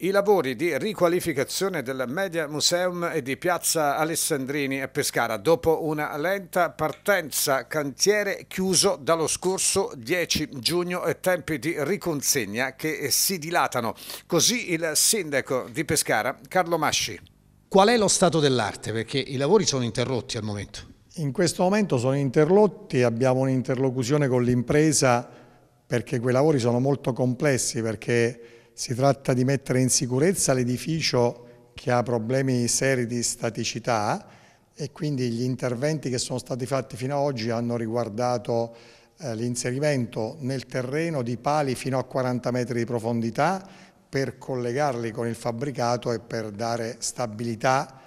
I lavori di riqualificazione del Media Museum e di Piazza Alessandrini a Pescara dopo una lenta partenza, cantiere chiuso dallo scorso 10 giugno e tempi di riconsegna che si dilatano. Così il sindaco di Pescara, Carlo Masci. Qual è lo stato dell'arte? Perché i lavori sono interrotti al momento. In questo momento sono interrotti, abbiamo un'interlocuzione con l'impresa perché quei lavori sono molto complessi, perché si tratta di mettere in sicurezza l'edificio che ha problemi seri di staticità e quindi gli interventi che sono stati fatti fino ad oggi hanno riguardato eh, l'inserimento nel terreno di pali fino a 40 metri di profondità per collegarli con il fabbricato e per dare stabilità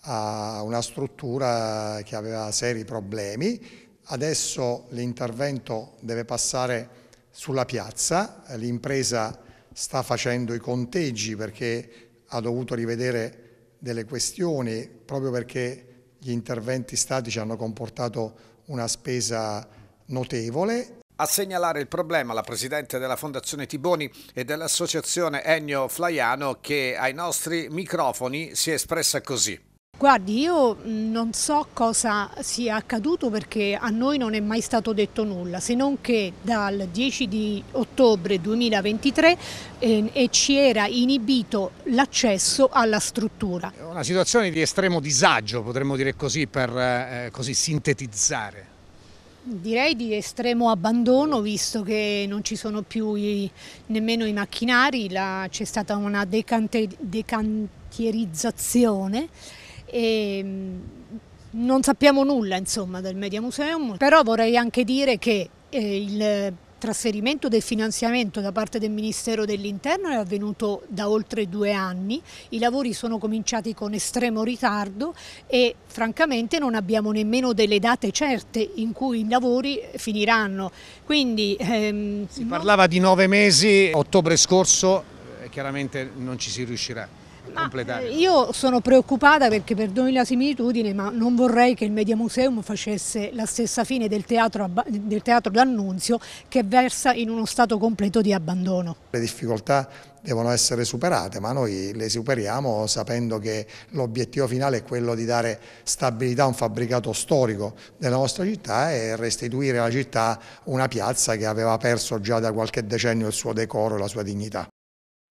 a una struttura che aveva seri problemi. Adesso l'intervento deve passare sulla piazza, l'impresa sta facendo i conteggi perché ha dovuto rivedere delle questioni proprio perché gli interventi statici hanno comportato una spesa notevole a segnalare il problema la presidente della Fondazione Tiboni e dell'associazione Ennio Flaiano che ai nostri microfoni si è espressa così. Guardi, io non so cosa sia accaduto perché a noi non è mai stato detto nulla, se non che dal 10 di ottobre 2023 eh, ci era inibito l'accesso alla struttura. Una situazione di estremo disagio, potremmo dire così, per eh, eh, così sintetizzare. Direi di estremo abbandono visto che non ci sono più i, nemmeno i macchinari, c'è stata una decante, decantierizzazione e ehm, non sappiamo nulla insomma, del Media Museum, però vorrei anche dire che eh, il trasferimento del finanziamento da parte del Ministero dell'Interno è avvenuto da oltre due anni, i lavori sono cominciati con estremo ritardo e francamente non abbiamo nemmeno delle date certe in cui i lavori finiranno. Quindi, ehm, si parlava non... di nove mesi, ottobre scorso, eh, chiaramente non ci si riuscirà. Ah, completare. Eh, io sono preoccupata perché perdoni la similitudine, ma non vorrei che il Media Museum facesse la stessa fine del teatro, del teatro d'annunzio che versa in uno stato completo di abbandono. Le difficoltà devono essere superate, ma noi le superiamo sapendo che l'obiettivo finale è quello di dare stabilità a un fabbricato storico della nostra città e restituire alla città una piazza che aveva perso già da qualche decennio il suo decoro e la sua dignità.